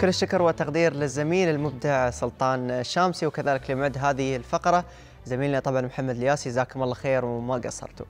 كل الشكر والتقدير للزميل المبدع سلطان الشامسي وكذلك لمعد هذه الفقرة زميلنا طبعا محمد الياسي جزاكم الله خير وما قصرتوا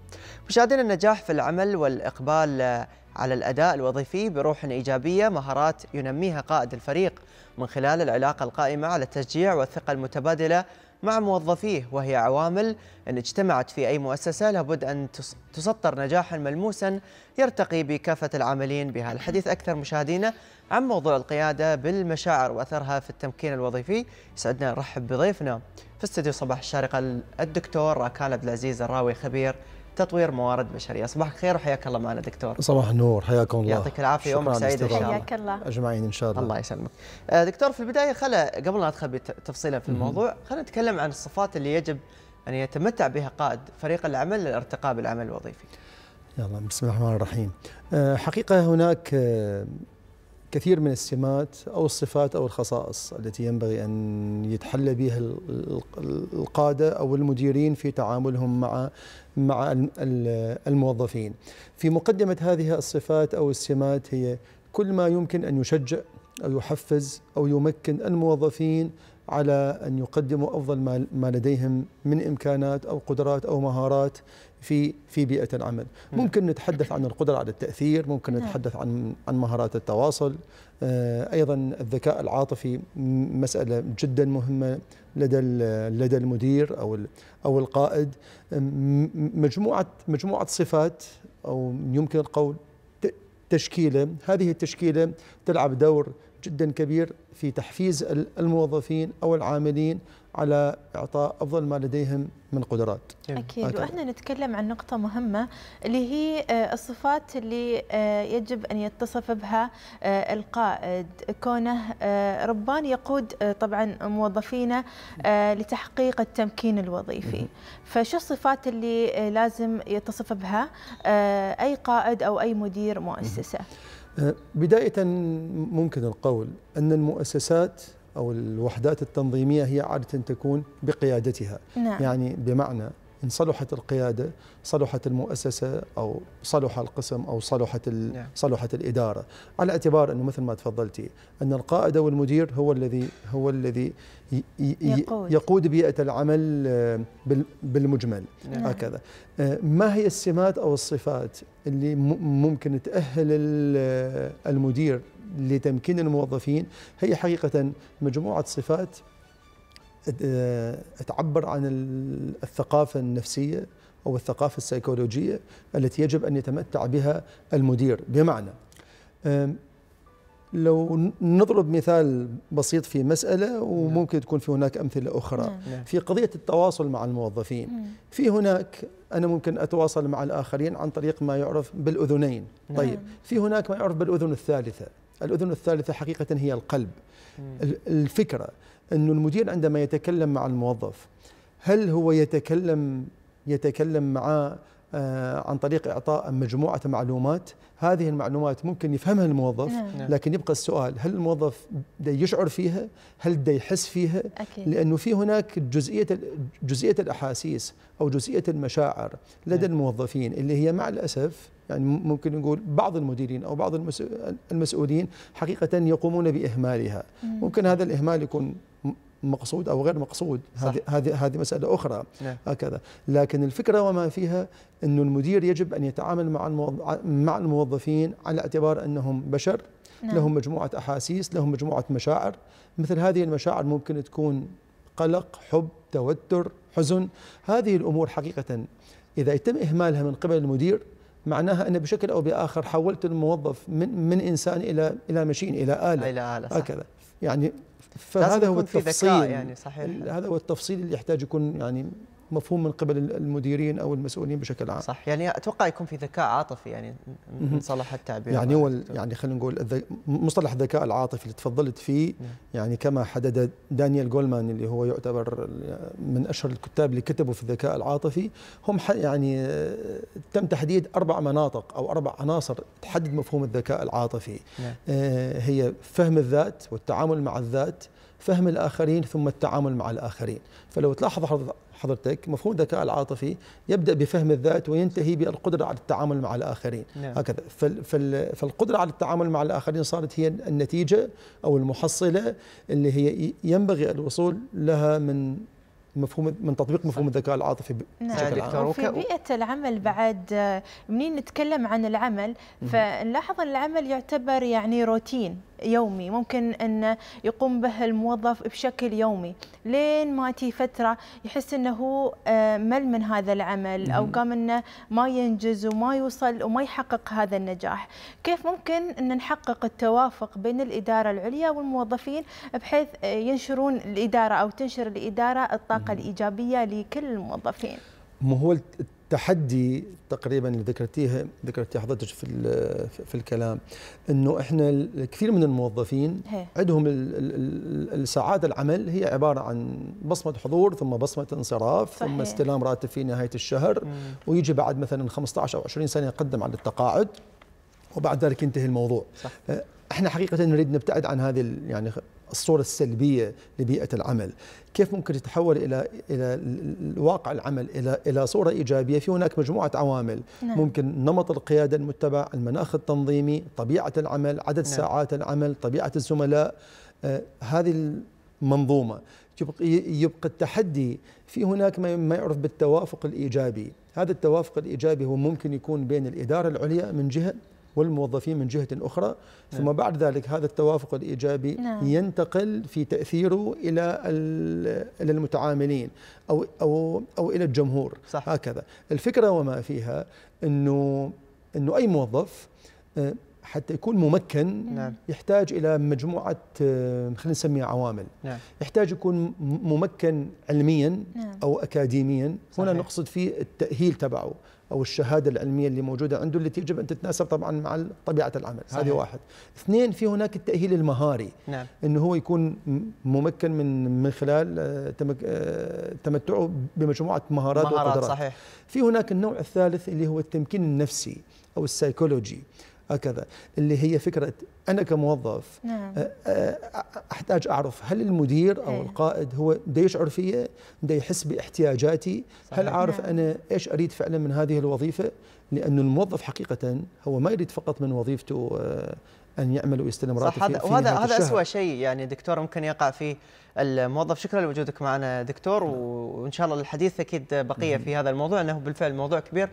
مشاهدينا النجاح في العمل والإقبال على الأداء الوظيفي بروح إيجابية مهارات ينميها قائد الفريق من خلال العلاقة القائمة على التشجيع والثقة المتبادلة مع موظفيه وهي عوامل إن اجتمعت في أي مؤسسة لابد أن تسطر نجاحا ملموسا يرتقي بكافة العاملين بها الحديث أكثر مشاهدينا عن موضوع القيادة بالمشاعر وأثرها في التمكين الوظيفي يسعدنا نرحب بضيفنا في استديو صباح الشارقة الدكتور راكان عبد العزيز الراوي خبير تطوير موارد بشريه صباح الخير وحياك الله معنا دكتور صباح النور حياكم الله يعطيك العافيه يوم سعيد ان شاء الله حياك الله اجمعين ان شاء الله الله يسلمك آه، دكتور في البدايه خل قبل لا ندخل تفصيلا في الموضوع خلينا نتكلم عن الصفات اللي يجب ان يتمتع بها قائد فريق العمل للارتقاء بالعمل الوظيفي يلا بسم الله الرحمن الرحيم آه، حقيقه هناك آه، كثير من السمات او الصفات او الخصائص التي ينبغي ان يتحلى بها القاده او المديرين في تعاملهم مع مع الموظفين. في مقدمه هذه الصفات او السمات هي كل ما يمكن ان يشجع او يحفز او يمكن الموظفين على أن يقدموا أفضل ما لديهم من إمكانات أو قدرات أو مهارات في في بيئة العمل ممكن نتحدث عن القدرة على التأثير ممكن نعم. نتحدث عن عن مهارات التواصل آه، أيضا الذكاء العاطفي مسألة جدا مهمة لدى لدى المدير أو أو القائد مجموعة مجموعة صفات أو يمكن القول تشكيلة هذه التشكيلة تلعب دور جدا كبير في تحفيز الموظفين او العاملين على اعطاء افضل ما لديهم من قدرات. اكيد أتعرف. واحنا نتكلم عن نقطه مهمه اللي هي آه، الصفات اللي آه، يجب ان يتصف بها آه، القائد كونه ربان يقود طبعا موظفينه لتحقيق التمكين الوظيفي. فشو الصفات اللي لازم يتصف بها اي قائد او اي مدير مؤسسه؟ بداية ممكن القول أن المؤسسات أو الوحدات التنظيمية هي عادة تكون بقيادتها نعم. يعني بمعنى إن صلحت القيادة صلحت المؤسسة أو صلح القسم أو صلحت نعم. صلحت الإدارة على اعتبار أنه مثل ما تفضلتي أن القائد أو المدير هو الذي هو الذي يقود, يقود بيئة العمل آه، بالمجمل نعم. نعم. هكذا آه، ما هي السمات أو الصفات اللي ممكن تأهل آه، المدير لتمكين الموظفين هي حقيقة مجموعة صفات تعبر عن الثقافة النفسية أو الثقافة السيكولوجية التي يجب أن يتمتع بها المدير بمعنى لو نضرب مثال بسيط في مسألة نعم. وممكن تكون في هناك أمثلة أخرى نعم. نعم. في قضية التواصل مع الموظفين في هناك أنا ممكن أتواصل مع الآخرين عن طريق ما يعرف بالأذنين طيب في هناك ما يعرف بالأذن الثالثة الأذن الثالثة حقيقة هي القلب الفكرة أن المدير عندما يتكلم مع الموظف هل هو يتكلم يتكلم معه آه، عن طريق إعطاء مجموعة معلومات هذه المعلومات ممكن يفهمها الموظف نعم. نعم. لكن يبقى السؤال هل الموظف دي يشعر فيها هل دي يحس فيها أكيد. لأنه في هناك جزئية, جزئية الأحاسيس أو جزئية المشاعر لدى نعم. الموظفين اللي هي مع الأسف يعني ممكن نقول بعض المديرين او بعض المسؤولين حقيقه يقومون باهمالها ممكن هذا الاهمال يكون مقصود او غير مقصود هذه هذه مساله اخرى نعم. هكذا لكن الفكره وما فيها انه المدير يجب ان يتعامل مع مع الموظفين على اعتبار انهم بشر نعم. لهم مجموعه احاسيس لهم مجموعه مشاعر مثل هذه المشاعر ممكن تكون قلق حب توتر حزن هذه الامور حقيقه اذا يتم اهمالها من قبل المدير معناها ان بشكل أو بآخر حولت الموظف من من إنسان إلى إلى مشين إلى آلة إلى آلة هكذا يعني فهذا هو التفصيل يعني صحيح هذا هو التفصيل اللي يحتاج يكون يعني مفهوم من قبل المديرين او المسؤولين بشكل عام صح يعني اتوقع يكون في ذكاء عاطفي يعني ان صلح التعبير يعني هو يعني خلينا نقول مصطلح الذكاء العاطفي اللي تفضلت فيه نعم. يعني كما حدد دانيال جولمان اللي هو يعتبر من اشهر الكتاب اللي كتبوا في الذكاء العاطفي هم يعني آه، تم تحديد اربع مناطق او اربع عناصر تحدد مفهوم الذكاء العاطفي نعم. آه، هي فهم الذات والتعامل مع الذات فهم الآخرين ثم التعامل مع الآخرين فلو تلاحظ حضرتك مفهوم الذكاء العاطفي يبدا بفهم الذات وينتهي بالقدره على التعامل مع الاخرين نعم. هكذا فالقدره على التعامل مع الاخرين صارت هي النتيجه او المحصله اللي هي ينبغي الوصول لها من مفهوم من تطبيق مفهوم الذكاء العاطفي نعم. بشكل نعم عام وفي بيئة العمل بعد آه، منين نتكلم عن العمل فنلاحظ أن العمل يعتبر يعني روتين يومي ممكن أن يقوم به الموظف بشكل يومي لين ما تي فترة يحس أنه آه، مل من هذا العمل أو قام أنه ما ينجز وما يوصل وما يحقق هذا النجاح كيف ممكن أن نحقق التوافق بين الإدارة العليا والموظفين بحيث آه، ينشرون الإدارة أو تنشر الإدارة الطاقة الطاقة الإيجابية لكل الموظفين ما هو التحدي تقريبا اللي ذكرتيه ذكرتي حضرتك في في الكلام انه احنا كثير من الموظفين عندهم الساعات العمل هي عباره عن بصمه حضور ثم بصمه انصراف ثم استلام راتب في نهايه الشهر ويجي بعد مثلا 15 او 20 سنه يقدم على التقاعد وبعد ذلك ينتهي الموضوع صح. احنا حقيقه نريد نبتعد عن هذه يعني الصورة السلبية لبيئة العمل كيف ممكن تتحول إلى إلى الواقع العمل إلى إلى صورة إيجابية في هناك مجموعة عوامل نعم. ممكن نمط القيادة المتبع المناخ التنظيمي طبيعة العمل عدد نعم. ساعات العمل طبيعة الزملاء آه هذه المنظومة يبقى, يبقى التحدي في هناك ما يعرف بالتوافق الإيجابي هذا التوافق الإيجابي هو ممكن يكون بين الإدارة العليا من جهة والموظفين من جهة أخرى نعم. ثم نعم. بعد ذلك هذا التوافق الإيجابي نعم. ينتقل في تأثيره إلى إلى المتعاملين أو أو أو إلى الجمهور صح. هكذا الفكرة وما فيها أنه أنه أي موظف آه، حتى يكون ممكن نعم. يحتاج الى مجموعه آه، خلينا نسميها عوامل نعم. يحتاج يكون ممكن علميا نعم. او اكاديميا صحيح. هنا نقصد فيه التاهيل تبعه او الشهاده العلميه اللي موجوده عنده التي يجب ان تتناسب طبعا مع طبيعه العمل صحيح. هذه واحد اثنين في هناك التاهيل المهاري نعم. انه هو يكون ممكن من من خلال آه، آه، تمتعه بمجموعه مهارات, مهارات وقدرات صحيح. في هناك النوع الثالث اللي هو التمكين النفسي او السيكولوجي هكذا اللي هي فكرة أنا كموظف نعم. آه، آه، أحتاج أعرف هل المدير أو إيه. القائد هو بده يشعر فيا بده يحس باحتياجاتي صحيح. هل عارف نعم. أنا إيش أريد فعلا من هذه الوظيفة لأن الموظف حقيقة هو ما يريد فقط من وظيفته آه، ان يعمل ويستلم راتب صح هذا وهذا هذا أسوأ شيء يعني دكتور ممكن يقع فيه الموظف شكرا لوجودك معنا دكتور نعم. وان شاء الله الحديث اكيد بقيه في هذا الموضوع انه بالفعل موضوع كبير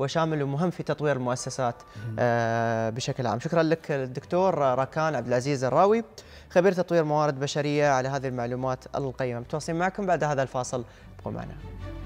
وشامل ومهم في تطوير المؤسسات آه، بشكل عام شكرا لك الدكتور راكان عبد العزيز الراوي خبير تطوير موارد بشريه على هذه المعلومات القيمه متواصلين معكم بعد هذا الفاصل ابقوا معنا